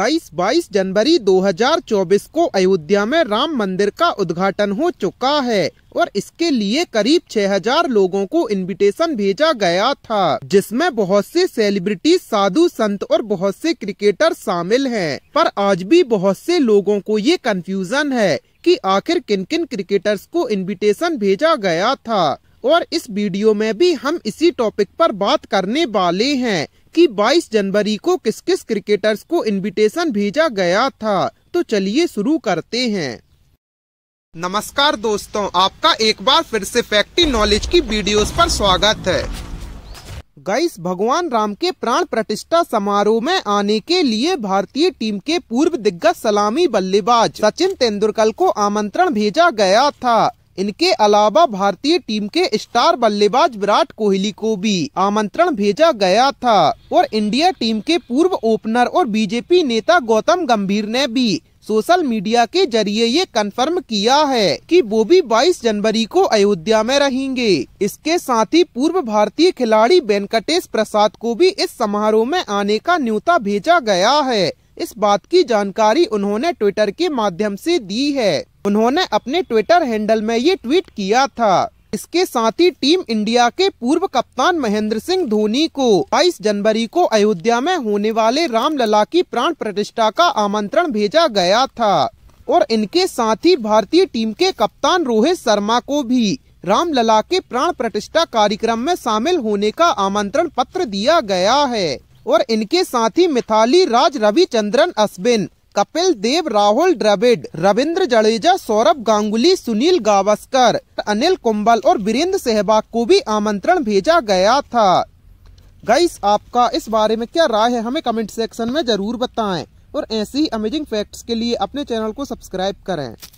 बाईस बाईस जनवरी 2024 को अयोध्या में राम मंदिर का उद्घाटन हो चुका है और इसके लिए करीब 6000 लोगों को इनविटेशन भेजा गया था जिसमें बहुत से सेलिब्रिटी साधु संत और बहुत से क्रिकेटर शामिल हैं पर आज भी बहुत से लोगों को ये कंफ्यूजन है कि आखिर किन किन क्रिकेटर्स को इनविटेशन भेजा गया था और इस वीडियो में भी हम इसी टॉपिक पर बात करने वाले हैं कि 22 जनवरी को किस किस क्रिकेटर्स को इनविटेशन भेजा गया था तो चलिए शुरू करते हैं नमस्कार दोस्तों आपका एक बार फिर से फैक्टी नॉलेज की वीडियोस पर स्वागत है गाइस भगवान राम के प्राण प्रतिष्ठा समारोह में आने के लिए भारतीय टीम के पूर्व दिग्गज सलामी बल्लेबाज सचिन तेंदुलकर को आमंत्रण भेजा गया था इनके अलावा भारतीय टीम के स्टार बल्लेबाज विराट कोहली को भी आमंत्रण भेजा गया था और इंडिया टीम के पूर्व ओपनर और बीजेपी नेता गौतम गंभीर ने भी सोशल मीडिया के जरिए ये कंफर्म किया है कि वो भी 22 जनवरी को अयोध्या में रहेंगे इसके साथ ही पूर्व भारतीय खिलाड़ी वेंकटेश प्रसाद को भी इस समारोह में आने का न्योता भेजा गया है इस बात की जानकारी उन्होंने ट्विटर के माध्यम से दी है उन्होंने अपने ट्विटर हैंडल में ये ट्वीट किया था इसके साथ ही टीम इंडिया के पूर्व कप्तान महेंद्र सिंह धोनी को 22 जनवरी को अयोध्या में होने वाले रामलला की प्राण प्रतिष्ठा का आमंत्रण भेजा गया था और इनके साथ ही भारतीय टीम के कप्तान रोहित शर्मा को भी रामलला के प्राण प्रतिष्ठा कार्यक्रम में शामिल होने का आमंत्रण पत्र दिया गया है और इनके साथी मिथाली राज रविचंद्रन अश्विन कपिल देव राहुल द्रविड रविंद्र जडेजा सौरभ गांगुली सुनील गावस्कर अनिल कुंबल और वीरेंद्र सहवाग को भी आमंत्रण भेजा गया था गाइस आपका इस बारे में क्या राय है हमें कमेंट सेक्शन में जरूर बताएं और ऐसी अमेजिंग फैक्ट्स के लिए अपने चैनल को सब्सक्राइब करें